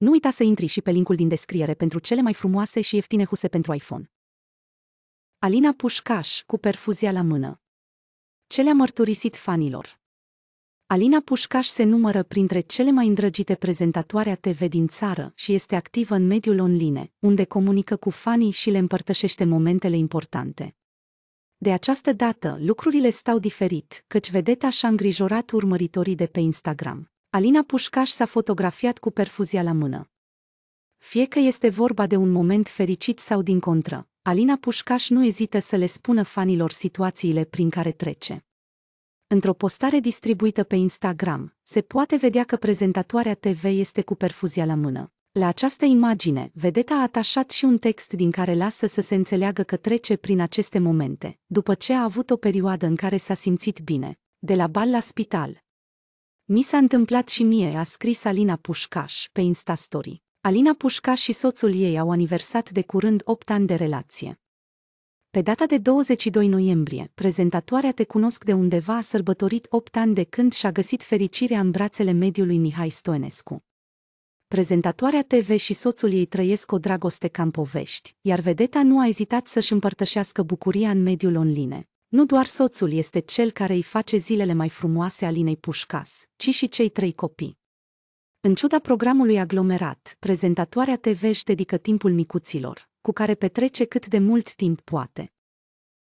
Nu uita să intri și pe linkul din descriere pentru cele mai frumoase și ieftine huse pentru iPhone. Alina Pușcaș, cu perfuzia la mână. Ce le-a mărturisit fanilor? Alina Pușcaș se numără printre cele mai îndrăgite prezentatoare a TV din țară și este activă în mediul online, unde comunică cu fanii și le împărtășește momentele importante. De această dată, lucrurile stau diferit, căci vedeta și-a îngrijorat urmăritorii de pe Instagram. Alina Pușcaș s-a fotografiat cu perfuzia la mână. Fie că este vorba de un moment fericit sau din contră, Alina Pușcaș nu ezită să le spună fanilor situațiile prin care trece. Într-o postare distribuită pe Instagram, se poate vedea că prezentatoarea TV este cu perfuzia la mână. La această imagine, vedeta a atașat și un text din care lasă să se înțeleagă că trece prin aceste momente, după ce a avut o perioadă în care s-a simțit bine, de la bal la spital, mi s-a întâmplat și mie, a scris Alina Pușcaș pe Instastory. Alina Pușcaș și soțul ei au aniversat de curând 8 ani de relație. Pe data de 22 noiembrie, prezentatoarea Te cunosc de undeva a sărbătorit 8 ani de când și-a găsit fericirea în brațele mediului Mihai Stoenescu. Prezentatoarea TV și soțul ei trăiesc o dragoste campovești, iar vedeta nu a ezitat să-și împărtășească bucuria în mediul online. Nu doar soțul este cel care îi face zilele mai frumoase Alinei Pușcas, ci și cei trei copii. În ciuda programului aglomerat, prezentatoarea TV își dedică timpul micuților, cu care petrece cât de mult timp poate.